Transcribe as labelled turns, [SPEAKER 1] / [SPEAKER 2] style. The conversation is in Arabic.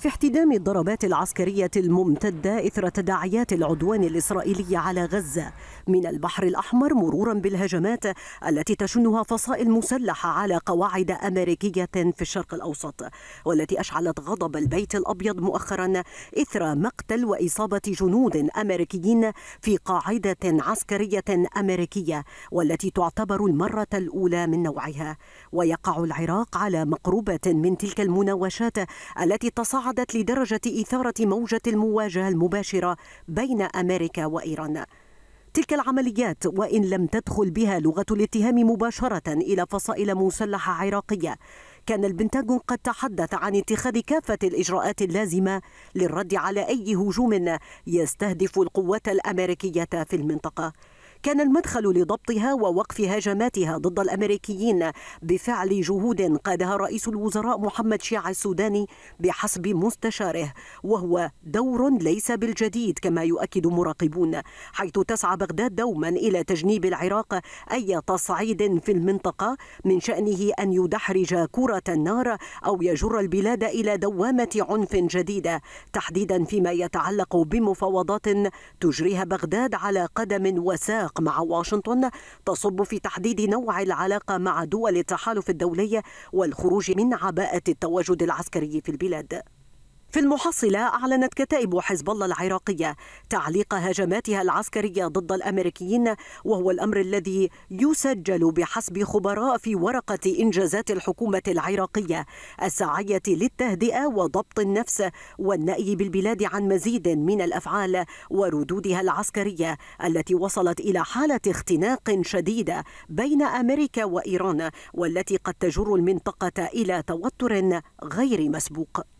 [SPEAKER 1] في احتدام الضربات العسكرية الممتدة إثر تداعيات العدوان الإسرائيلي على غزة من البحر الأحمر مرورا بالهجمات التي تشنها فصائل مسلحة على قواعد أمريكية في الشرق الأوسط والتي أشعلت غضب البيت الأبيض مؤخرا إثر مقتل وإصابة جنود أمريكيين في قاعدة عسكرية أمريكية والتي تعتبر المرة الأولى من نوعها ويقع العراق على مقربة من تلك المناوشات التي تصاعد صعدت لدرجة إثارة موجة المواجهة المباشرة بين أمريكا وإيران تلك العمليات وإن لم تدخل بها لغة الاتهام مباشرة إلى فصائل مسلحة عراقية كان البنتاغون قد تحدث عن اتخاذ كافة الإجراءات اللازمة للرد على أي هجوم يستهدف القوات الأمريكية في المنطقة كان المدخل لضبطها ووقف هجماتها ضد الأمريكيين بفعل جهود قادها رئيس الوزراء محمد شيع السوداني بحسب مستشاره وهو دور ليس بالجديد كما يؤكد مراقبون حيث تسعى بغداد دوما إلى تجنيب العراق أي تصعيد في المنطقة من شأنه أن يدحرج كرة النار أو يجر البلاد إلى دوامة عنف جديدة تحديدا فيما يتعلق بمفاوضات تجريها بغداد على قدم وساق الاتفاق مع واشنطن تصب في تحديد نوع العلاقة مع دول التحالف الدولي والخروج من عباءة التواجد العسكري في البلاد في المحصلة أعلنت كتائب حزب الله العراقية تعليق هجماتها العسكرية ضد الأمريكيين وهو الأمر الذي يسجل بحسب خبراء في ورقة إنجازات الحكومة العراقية السعية للتهدئة وضبط النفس والنأي بالبلاد عن مزيد من الأفعال وردودها العسكرية التي وصلت إلى حالة اختناق شديدة بين أمريكا وإيران والتي قد تجر المنطقة إلى توتر غير مسبوق